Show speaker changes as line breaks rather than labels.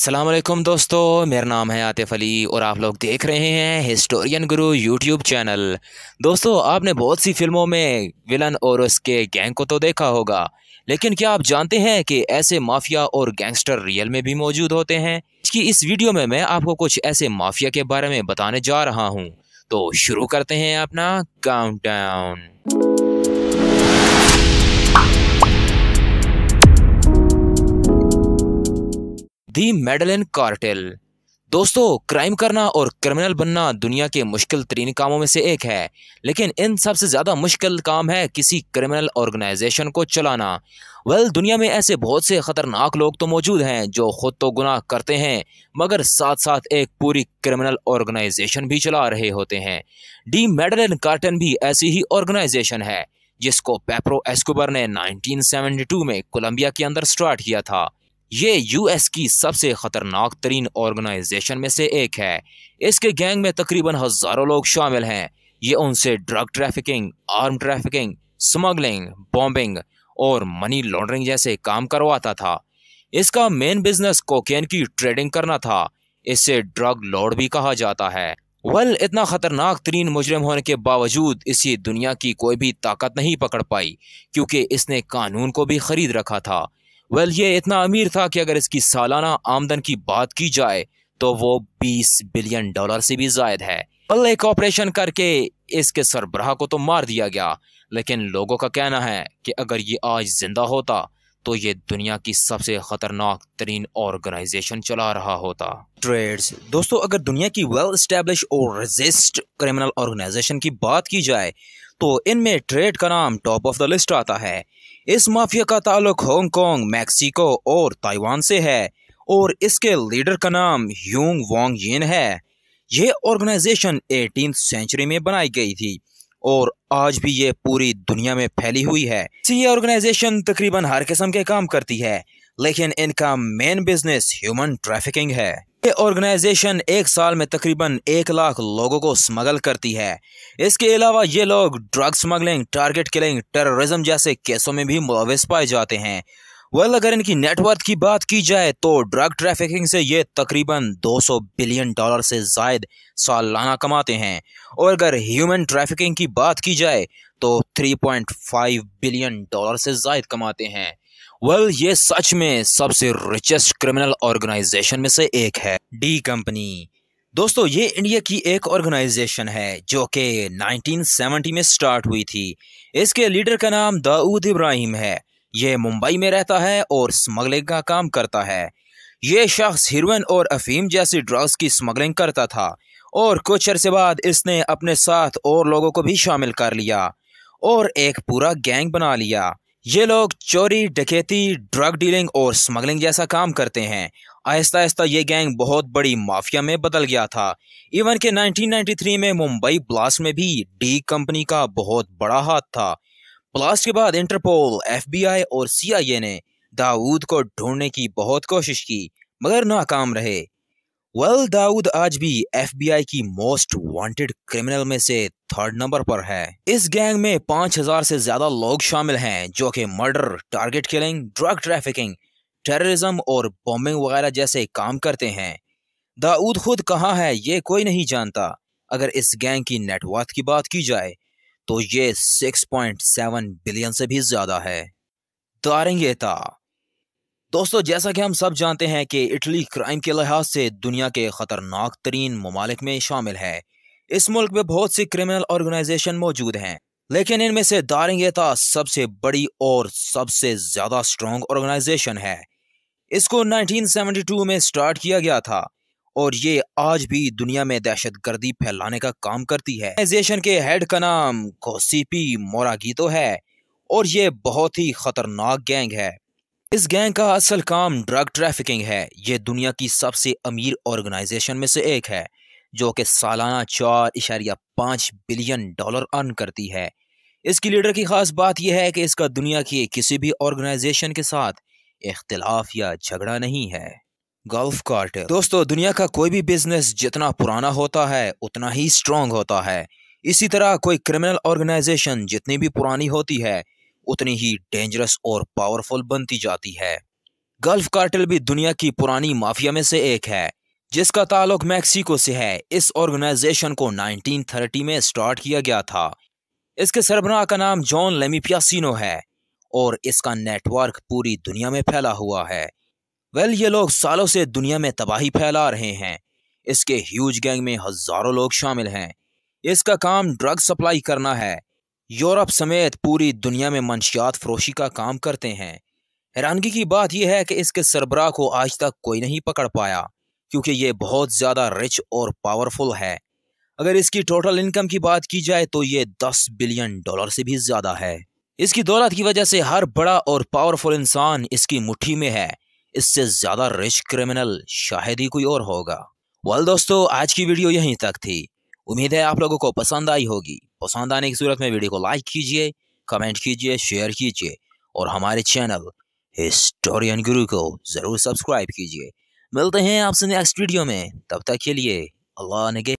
सलामकुम दोस्तों मेरा नाम है आतिफ़ अली और आप लोग देख रहे हैं हिस्टोरियन गुरु यूट्यूब चैनल दोस्तों आपने बहुत सी फिल्मों में विलन और उसके गैंग को तो देखा होगा लेकिन क्या आप जानते हैं कि ऐसे माफिया और गैंगस्टर रियल में भी मौजूद होते हैं कि इस वीडियो में मैं आपको कुछ ऐसे माफिया के बारे में बताने जा रहा हूँ तो शुरू करते हैं अपना डाउन दी मेडलिन कार्टेल दोस्तों क्राइम करना और क्रिमिनल बनना दुनिया के मुश्किल तरीन कामों में से एक है लेकिन इन सबसे ज़्यादा मुश्किल काम है किसी क्रिमिनल ऑर्गेनाइजेशन को चलाना वेल दुनिया में ऐसे बहुत से ख़तरनाक लोग तो मौजूद हैं जो ख़ुद तो गुनाह करते हैं मगर साथ साथ एक पूरी क्रिमिनल ऑर्गेनाइजेशन भी चला रहे होते हैं डी मेडलिन कार्टन भी ऐसी ही ऑर्गेनाइजेशन है जिसको पेप्रो एस्कोबर ने 1972 में कोलंबिया के अंदर स्टार्ट किया था ये यूएस की सबसे खतरनाक तरीन ऑर्गेनाइजेशन में से एक है इसके गैंग में तकरीबन हज़ारों लोग शामिल हैं ये उनसे drug trafficking arm trafficking smuggling bombing और मनी लॉन्ड्रिंग जैसे काम करवाता था इसका मेन बिजनेस कोकेन की ट्रेडिंग करना था इसे ड्रग लॉर्ड भी कहा जाता है वल इतना खतरनाक तरीन मुजरम होने के बावजूद इसी दुनिया की कोई भी ताकत नहीं पकड़ पाई क्योंकि इसने कानून को भी खरीद रखा था वेल ये इतना अमीर था कि अगर इसकी सालाना आमदन की बात की जाए तो वो 20 बिलियन डॉलर से भी जायद है पल्ले एक ऑपरेशन करके इसके सरबराह को तो मार दिया गया लेकिन लोगों का कहना है कि अगर ये आज जिंदा होता तो ये दुनिया की सबसे खतरनाक तरीन ऑर्गेनाइजेशन चला रहा होता ट्रेड्स दोस्तों अगर दुनिया की वेल स्टैब्लिश और रजिस्ट क्रिमिनल ऑर्गेनाइजेशन की बात की जाए तो इनमें ट्रेड का नाम टॉप ऑफ द लिस्ट आता है इस माफिया का ताल्लुक हांगकांग मैक्सिको और ताइवान से है और इसके लीडर का नाम यूंग वोंग यिन है यह ऑर्गेनाइजेशन एटीन सेंचुरी में बनाई गई थी और आज भी ये पूरी दुनिया में फैली हुई है ये ऑर्गेनाइजेशन तकरीबन हर किस्म के काम करती है लेकिन इनका मेन बिजनेस ह्यूमन ट्रैफिकिंग है ये ऑर्गेनाइजेशन एक साल में तकरीबन एक लाख लोगों को स्मगल करती है इसके अलावा ये लोग drug smuggling target killing terrorism जैसे केसों में भी मुलविस पाए जाते हैं वेल अगर इनकी नेटवर्थ की बात की जाए तो ड्रग ट्रैफिकिंग से ये तकरीबन 200 बिलियन डॉलर से जायद सालाना कमाते हैं और अगर ह्यूमन ट्रैफिकिंग की बात की जाए तो 3.5 बिलियन डॉलर से जायद कमाते हैं वेल well, ये सच में सबसे रिचेस्ट क्रिमिनल ऑर्गेनाइजेशन में से एक है डी कंपनी दोस्तों ये इंडिया की एक ऑर्गेनाइजेशन है जो कि 1970 में स्टार्ट हुई थी इसके लीडर का नाम दाऊद इब्राहिम है ये मुंबई में रहता है और स्मगलिंग का काम करता है ये शख्स हिरोइन और अफीम जैसी ड्रग्स की स्मगलिंग करता था और कुछ अरसे बाद इसने अपने साथ और लोगों को भी शामिल कर लिया और एक पूरा गैंग बना लिया ये लोग चोरी डकैती ड्रग डीलिंग और स्मगलिंग जैसा काम करते हैं आहिस्ता आहिस्ता ये गैंग बहुत बड़ी माफिया में बदल गया था इवन के 1993 में मुंबई ब्लास्ट में भी डी कंपनी का बहुत बड़ा हाथ था ब्लास्ट के बाद इंटरपोल एफबीआई और सीआईए ने दाऊद को ढूंढने की बहुत कोशिश की मगर नाकाम रहे वेल well, दाऊद आज भी आई की मोस्ट वांटेड क्रिमिनल में से थर्ड नंबर पर है इस गैंग में 5000 से ज्यादा लोग शामिल हैं जो कि murder target killing drug trafficking terrorism और बॉम्बिंग वगैरह जैसे काम करते हैं दाऊद खुद कहाँ है ये कोई नहीं जानता अगर इस गैंग की नेटवर्थ की बात की जाए तो ये 6.7 बिलियन से भी ज्यादा है दारेंगे दोस्तों जैसा कि हम सब जानते हैं कि इटली क्राइम के लिहाज से दुनिया के ख़तरनाक तरीन ममालिक में शामिल है इस मुल्क में बहुत सी क्रिमिनल ऑर्गेनाइजेशन मौजूद हैं लेकिन इनमें से दारिंग सबसे बड़ी और सबसे ज़्यादा स्ट्रॉन्ग ऑर्गेनाइजेशन है इसको 1972 में स्टार्ट किया गया था और ये आज भी दुनिया में दहशत गर्दी फैलाने का काम करती है ऑर्गेनाइजेशन के हेड का नाम कोसीपी मोरागीतो है और ये बहुत ही ख़तरनाक गैंग है इस गैंग का असल काम ड्रग ट्रैफिकिंग है ये दुनिया की सबसे अमीर ऑर्गेनाइजेशन में से एक है जो कि सालाना चार इशारिया पाँच बिलियन डॉलर अर्न करती है इसकी लीडर की खास बात यह है कि इसका दुनिया की किसी भी ऑर्गेनाइजेशन के साथ इख्तलाफ या झगड़ा नहीं है गल्फ कार्टर दोस्तों दुनिया का कोई भी बिजनेस जितना पुराना होता है उतना ही स्ट्रॉन्ग होता है इसी तरह कोई क्रिमिनल ऑर्गेनाइजेशन जितनी भी पुरानी होती है उतनी ही डेंजरस और पावरफुल बनती जाती है गल्फ कार्टल भी दुनिया की पुरानी माफिया में से एक है जिसका ताल्लुक मैक्सिको से है इस ऑर्गेनाइजेशन को 1930 में स्टार्ट किया गया था इसके सरबराह का नाम जॉन लेमिपियासिनो है और इसका नेटवर्क पूरी दुनिया में फैला हुआ है वेल ये लोग सालों से दुनिया में तबाही फैला रहे हैं इसके ह्यूज गैंग में हजारों लोग शामिल हैं इसका काम ड्रग सप्लाई करना है यूरोप समेत पूरी दुनिया में मंशियात फरोशी का काम करते हैं हैरानगी की बात यह है कि इसके सरबराह को आज तक कोई नहीं पकड़ पाया क्योंकि ये बहुत ज़्यादा रिच और पावरफुल है अगर इसकी टोटल इनकम की बात की जाए तो ये दस बिलियन डॉलर से भी ज़्यादा है इसकी दौलत की वजह से हर बड़ा और पावरफुल इंसान इसकी मुट्ठी में है इससे ज़्यादा रिच क्रिमिनल शायद ही कोई और होगा वाल दोस्तों आज की वीडियो यहीं तक थी उम्मीद है आप लोगों को पसंद आई होगी पसंद आने की सूरत में वीडियो को लाइक कीजिए कमेंट कीजिए शेयर कीजिए और हमारे चैनल हिस्टोरियन गुरु को ज़रूर सब्सक्राइब कीजिए मिलते हैं आपसे नेक्स्ट वीडियो में तब तक के लिए अल्लाह ने